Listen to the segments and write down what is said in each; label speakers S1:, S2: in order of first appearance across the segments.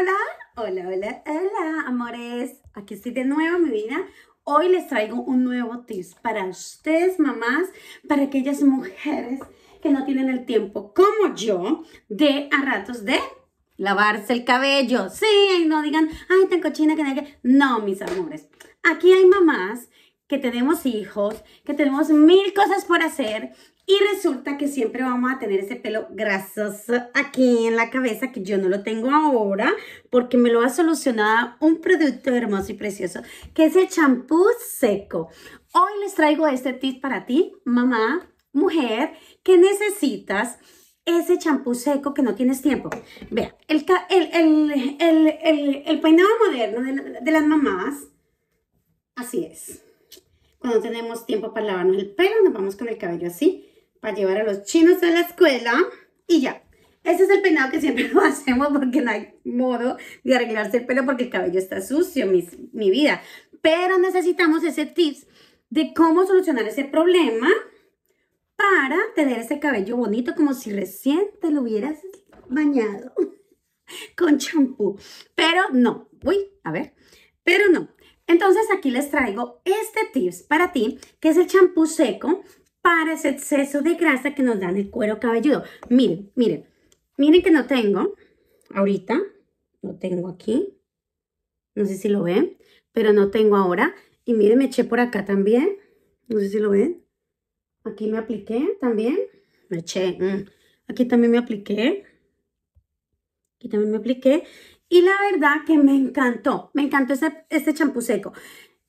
S1: hola, hola, hola, hola, amores. Aquí estoy de nuevo, mi vida. Hoy les traigo un nuevo tips para ustedes, mamás, para aquellas mujeres que no tienen el tiempo, como yo, de a ratos de lavarse el cabello. Sí, no digan, ay, tan cochina que... No, mis amores. Aquí hay mamás que tenemos hijos, que tenemos mil cosas por hacer y resulta que siempre vamos a tener ese pelo grasoso aquí en la cabeza que yo no lo tengo ahora porque me lo ha solucionado un producto hermoso y precioso que es el champú seco. Hoy les traigo este tip para ti, mamá, mujer, que necesitas ese champú seco que no tienes tiempo. Vean, el, el, peinado moderno de las mamás, así es no tenemos tiempo para lavarnos el pelo, nos vamos con el cabello así, para llevar a los chinos a la escuela y ya. Ese es el peinado que siempre lo hacemos porque no hay modo de arreglarse el pelo porque el cabello está sucio, mi vida. Pero necesitamos ese tips de cómo solucionar ese problema para tener ese cabello bonito como si recién te lo hubieras bañado con champú. Pero no, uy, a ver, pero no. Entonces aquí les traigo este tips para ti, que es el champú seco para ese exceso de grasa que nos dan el cuero cabelludo. Miren, miren, miren que no tengo ahorita, no tengo aquí, no sé si lo ven, pero no tengo ahora. Y miren, me eché por acá también, no sé si lo ven. Aquí me apliqué también, me eché, mm, aquí también me apliqué, aquí también me apliqué. Y la verdad que me encantó, me encantó ese, este champú seco.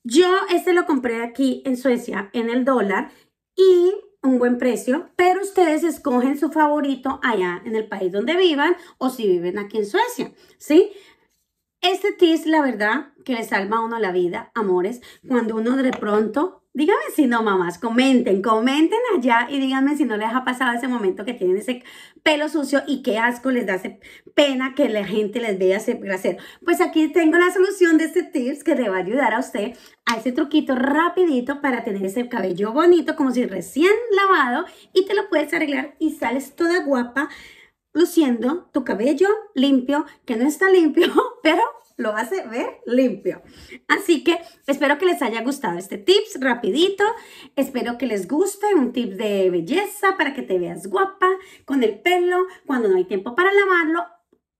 S1: Yo este lo compré aquí en Suecia en el dólar y un buen precio, pero ustedes escogen su favorito allá en el país donde vivan o si viven aquí en Suecia, ¿sí? Este tis, la verdad, que le salva a uno la vida, amores, cuando uno de pronto Díganme si no, mamás, comenten, comenten allá y díganme si no les ha pasado ese momento que tienen ese pelo sucio y qué asco les da, pena que la gente les vea ese placer. Pues aquí tengo la solución de este tips que le va a ayudar a usted a ese truquito rapidito para tener ese cabello bonito como si recién lavado y te lo puedes arreglar y sales toda guapa luciendo tu cabello limpio, que no está limpio, pero lo hace ver limpio. Así que espero que les haya gustado este tips rapidito. Espero que les guste un tip de belleza para que te veas guapa con el pelo cuando no hay tiempo para lavarlo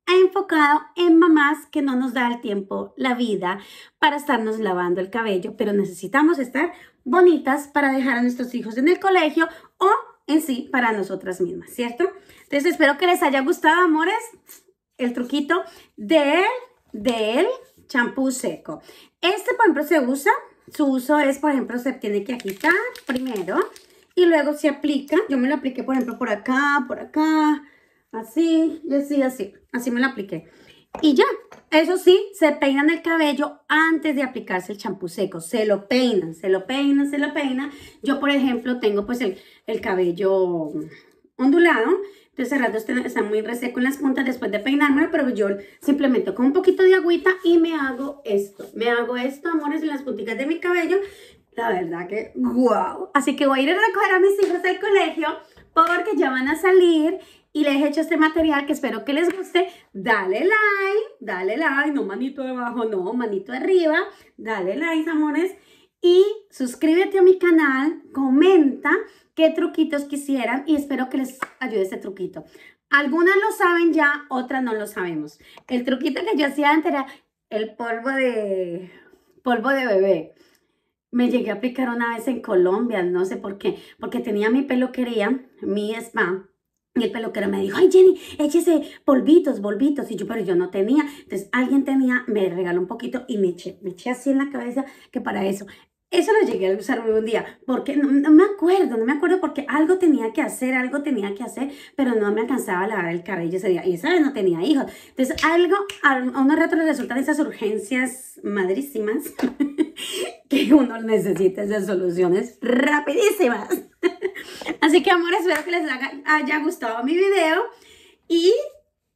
S1: enfocado en mamás que no nos da el tiempo, la vida, para estarnos lavando el cabello, pero necesitamos estar bonitas para dejar a nuestros hijos en el colegio o en sí para nosotras mismas, ¿cierto? Entonces espero que les haya gustado, amores, el truquito de del champú seco. Este, por ejemplo, se usa, su uso es, por ejemplo, se tiene que agitar primero y luego se aplica. Yo me lo apliqué, por ejemplo, por acá, por acá, así, y así, así. Así me lo apliqué. Y ya, eso sí, se peinan el cabello antes de aplicarse el champú seco. Se lo peinan, se lo peinan, se lo peinan. Yo, por ejemplo, tengo pues el cabello ondulado. Yo ese rato está muy reseco en las puntas después de peinarme, pero yo simplemente con un poquito de agüita y me hago esto. Me hago esto, amores, en las puntitas de mi cabello. La verdad que guau. Wow. Así que voy a ir a recoger a mis hijos del colegio porque ya van a salir y les he hecho este material que espero que les guste. Dale like, dale like, no manito debajo, no manito arriba. Dale like, amores y suscríbete a mi canal, comenta qué truquitos quisieran y espero que les ayude este truquito. Algunas lo saben ya, otras no lo sabemos. El truquito que yo hacía antes era el polvo de polvo de bebé. Me llegué a aplicar una vez en Colombia, no sé por qué, porque tenía mi peluquería, mi spa, y el peluquero me dijo, ay Jenny, échese polvitos, polvitos. Y yo, pero yo no tenía. Entonces alguien tenía, me regaló un poquito y me eché, me eché así en la cabeza que para eso. Eso lo llegué a usar un día, porque no, me acuerdo, no me acuerdo porque algo tenía que hacer, algo tenía que hacer, pero no me alcanzaba a lavar el cabello ese día. Y vez no tenía hijos. Entonces, algo, a, unos ratos le resultan esas urgencias madrísimas que uno necesita esas soluciones rapidísimas. Así que, amor, espero que les haya gustado mi video y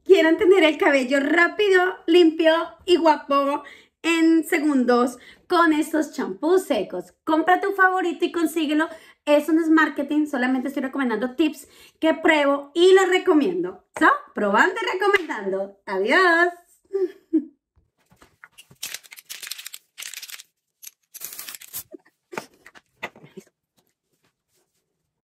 S1: quieran tener el cabello rápido, limpio y guapo en segundos con estos champús secos. Compra tu favorito y consíguelo. Eso no es marketing, solamente estoy recomendando tips que pruebo y los recomiendo. So, probando y recomendando. Adiós.